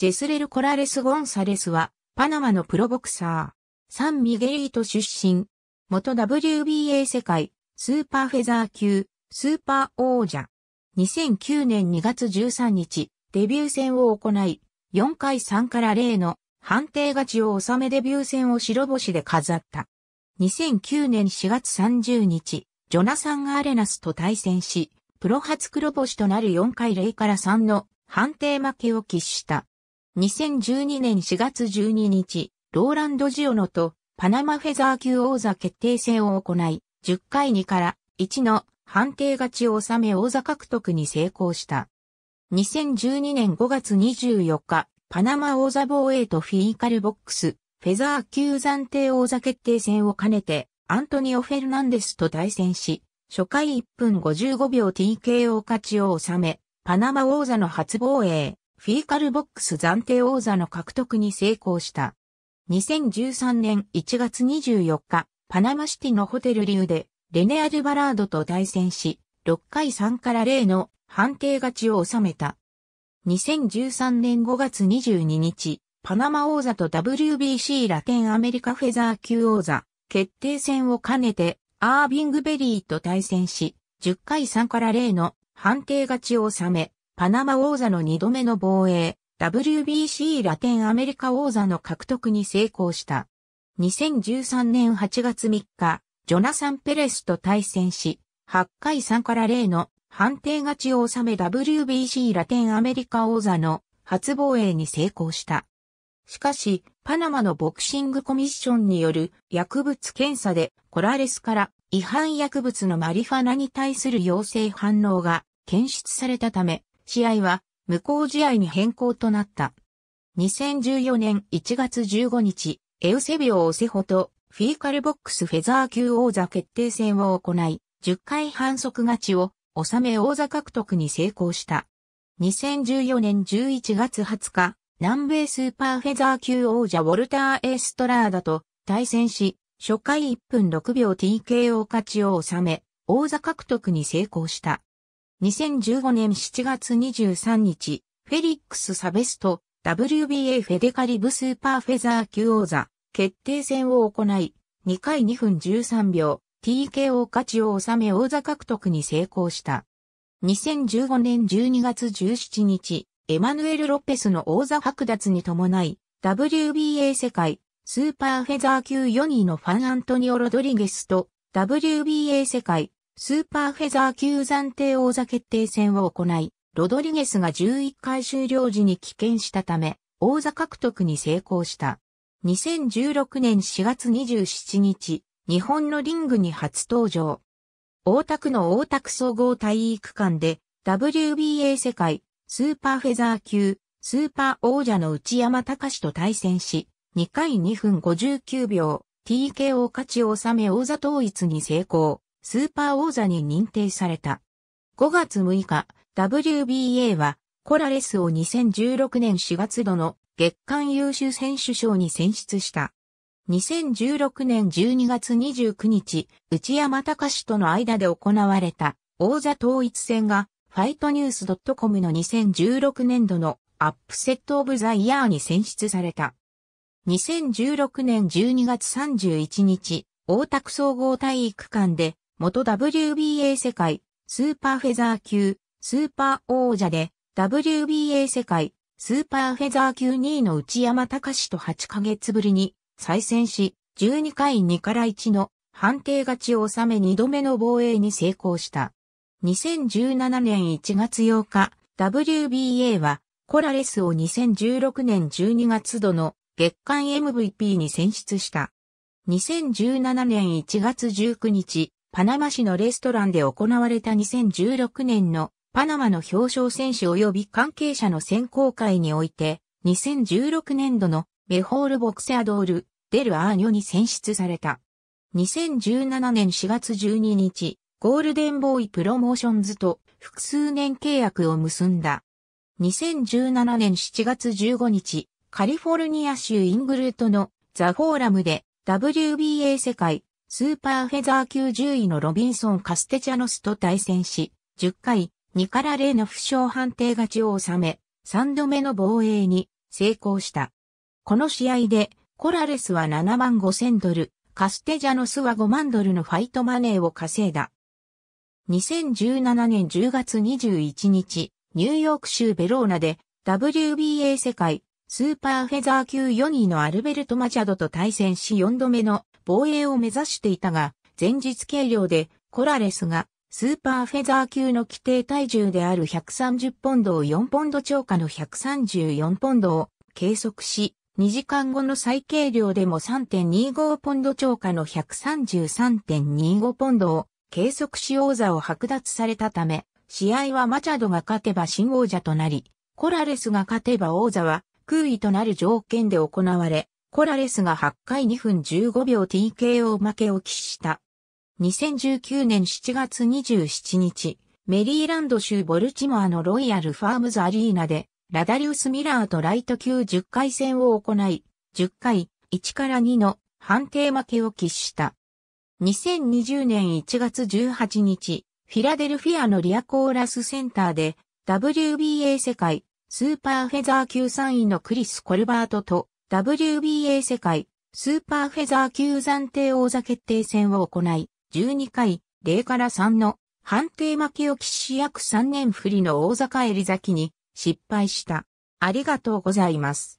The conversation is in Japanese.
ジェスレル・コラレス・ゴンサレスは、パナマのプロボクサー、サン・ミゲリート出身、元 WBA 世界、スーパーフェザー級、スーパー王者。2009年2月13日、デビュー戦を行い、4回3から0の判定勝ちを収めデビュー戦を白星で飾った。2009年4月30日、ジョナサン・アレナスと対戦し、プロ初黒星となる4回0から3の判定負けを喫した。2012年4月12日、ローランド・ジオノとパナマフェザー級王座決定戦を行い、10回2から1の判定勝ちを収め王座獲得に成功した。2012年5月24日、パナマ王座防衛とフィーカルボックス、フェザー級暫定王座決定戦を兼ねて、アントニオ・フェルナンデスと対戦し、初回1分55秒 TKO 勝ちを収め、パナマ王座の初防衛、フィーカルボックス暫定王座の獲得に成功した。2013年1月24日、パナマシティのホテル流で、レネアル・バラードと対戦し、6回3から0の判定勝ちを収めた。2013年5月22日、パナマ王座と WBC ラテンアメリカフェザー級王座決定戦を兼ねて、アービングベリーと対戦し、10回3から0の判定勝ちを収め、パナマ王座の2度目の防衛、WBC ラテンアメリカ王座の獲得に成功した。2013年8月3日、ジョナサン・ペレスと対戦し、8回3から0の判定勝ちを収め WBC ラテンアメリカ王座の初防衛に成功した。しかし、パナマのボクシングコミッションによる薬物検査でコラレスから違反薬物のマリファナに対する陽性反応が検出されたため、試合は無効試合に変更となった。2014年1月15日、エウセビオ・オセホとフィーカルボックスフェザー級王座決定戦を行い、10回反則勝ちを収め王座獲得に成功した。2014年11月20日、南米スーパーフェザー級王者ウォルター・エストラーダと対戦し、初回1分6秒 TKO 勝ちを収め、王座獲得に成功した。2015年7月23日、フェリックス・サベスト、WBA フェデカリブスーパーフェザー級王座、決定戦を行い、2回2分13秒、TKO 勝ちを収め王座獲得に成功した。2015年12月17日、エマヌエル・ロペスの王座剥奪に伴い、WBA 世界、スーパーフェザー級4位のファン・アントニオ・ロドリゲスと、WBA 世界、スーパーフェザー級暫定王座決定戦を行い、ロドリゲスが11回終了時に棄権したため、王座獲得に成功した。2016年4月27日、日本のリングに初登場。大田区の大田区総合体育館で、WBA 世界、スーパーフェザー級、スーパー王者の内山隆と対戦し、2回2分59秒、TKO 勝ちを収め王座統一に成功。スーパー王座に認定された。5月6日、WBA はコラレスを2016年4月度の月間優秀選手賞に選出した。2016年12月29日、内山隆との間で行われた王座統一戦がファイトニュース .com の2016年度のアップセットオブザイヤーに選出された。2016年12月31日、大田区総合体育館で元 WBA 世界、スーパーフェザー級、スーパー王者で、WBA 世界、スーパーフェザー級2位の内山隆と8ヶ月ぶりに再戦し、12回2から1の判定勝ちを収め2度目の防衛に成功した。2017年1月8日、WBA はコラレスを2016年12月度の月間 MVP に選出した。2017年1月19日、パナマ市のレストランで行われた2016年のパナマの表彰選手及び関係者の選考会において、2016年度のメホール・ボクセアドール・デル・アーニョに選出された。2017年4月12日、ゴールデンボーイプロモーションズと複数年契約を結んだ。2017年7月15日、カリフォルニア州イングルートのザ・フォーラムで WBA 世界スーパーフェザー級10位のロビンソン・カステチャノスと対戦し、10回、2から0の負傷判定勝ちを収め、3度目の防衛に成功した。この試合で、コラレスは7万5千ドル、カステジャノスは5万ドルのファイトマネーを稼いだ。2017年10月21日、ニューヨーク州ベローナで WBA 世界スーパーフェザー級4位のアルベルト・マチャドと対戦し4度目の防衛を目指していたが、前日計量でコラレスがスーパーフェザー級の規定体重である130ポンドを4ポンド超過の134ポンドを計測し、2時間後の最計量でも3.25ポンド超過の133.25ポンドを計測し王座を剥奪されたため、試合はマチャドが勝てば新王者となり、コラレスが勝てば王座は空位となる条件で行われ、コラレスが8回2分15秒 TKO 負けを喫した。2019年7月27日、メリーランド州ボルチモアのロイヤルファームズアリーナで、ラダリウス・ミラーとライト級10回戦を行い、10回、1から2の判定負けを喫した。2020年1月18日、フィラデルフィアのリアコーラスセンターで、WBA 世界スーパーフェザー級3位のクリス・コルバートと WBA 世界スーパーフェザー級暫定王座決定戦を行い、12回0から3の判定負けを喫し約3年振りの王座返り咲に失敗した。ありがとうございます。